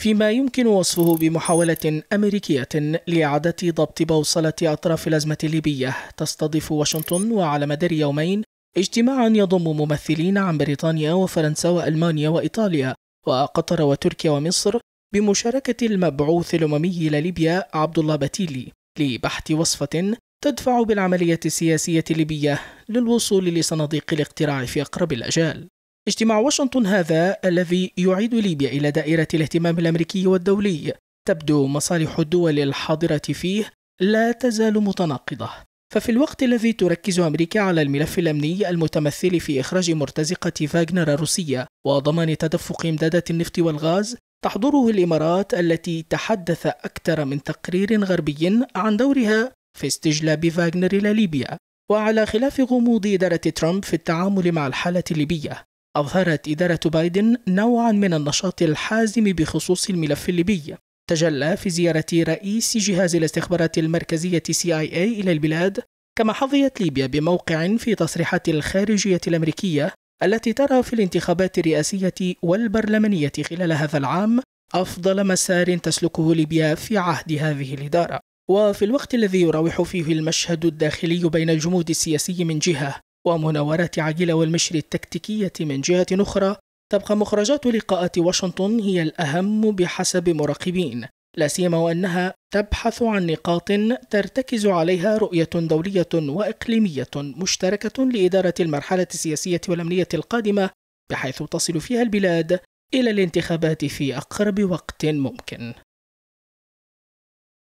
فيما يمكن وصفه بمحاولة أمريكية لإعادة ضبط بوصلة أطراف الأزمة الليبية تستضيف واشنطن وعلى مدار يومين اجتماعا يضم ممثلين عن بريطانيا وفرنسا وألمانيا وإيطاليا وقطر وتركيا ومصر بمشاركة المبعوث الأممي إلى ليبيا عبد الله بتيلي لبحث وصفة تدفع بالعملية السياسية الليبية للوصول لصناديق الاقتراع في أقرب الأجال اجتماع واشنطن هذا الذي يعيد ليبيا إلى دائرة الاهتمام الأمريكي والدولي تبدو مصالح الدول الحاضرة فيه لا تزال متناقضة ففي الوقت الذي تركز أمريكا على الملف الأمني المتمثل في إخراج مرتزقة فاغنر الروسية وضمان تدفق إمدادات النفط والغاز تحضره الإمارات التي تحدث أكثر من تقرير غربي عن دورها في استجلاب فاغنر إلى ليبيا وعلى خلاف غموض إدارة ترامب في التعامل مع الحالة الليبية أظهرت إدارة بايدن نوعا من النشاط الحازم بخصوص الملف الليبي تجلى في زيارة رئيس جهاز الاستخبارات المركزية CIA إلى البلاد كما حظيت ليبيا بموقع في تصريحات الخارجية الأمريكية التي ترى في الانتخابات الرئاسية والبرلمانية خلال هذا العام أفضل مسار تسلكه ليبيا في عهد هذه الإدارة وفي الوقت الذي يراوح فيه المشهد الداخلي بين الجمود السياسي من جهة ومناورة عجلة والمشر التكتيكية من جهة أخرى تبقى مخرجات لقاءات واشنطن هي الأهم بحسب مراقبين لا سيما وأنها تبحث عن نقاط ترتكز عليها رؤية دولية وإقليمية مشتركة لإدارة المرحلة السياسية والأمنية القادمة بحيث تصل فيها البلاد إلى الانتخابات في أقرب وقت ممكن